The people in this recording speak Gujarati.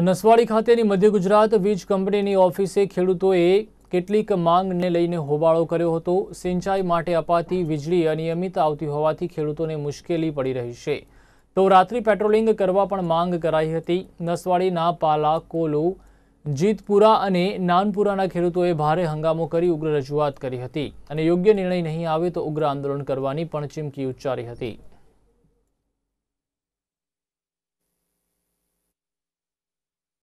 નસવાડી ખાતેની મધ્ય ગુજરાત વીજ કંપનીની ઓફિસે ખેડૂતોએ કેટલીક માંગને લઈને હોબાળો કર્યો હતો સિંચાઈ માટે અપાતી વીજળી અનિયમિત આવતી હોવાથી ખેડૂતોને મુશ્કેલી પડી રહી છે તો રાત્રિ પેટ્રોલિંગ કરવા પણ માંગ કરાઈ હતી નસવાડીના પાલા કોલુ જીતપુરા અને નાનપુરાના ખેડૂતોએ ભારે હંગામો કરી ઉગ્ર રજૂઆત કરી હતી અને યોગ્ય નિર્ણય નહીં આવે તો ઉગ્ર આંદોલન કરવાની પણ ચીમકી ઉચ્ચારી હતી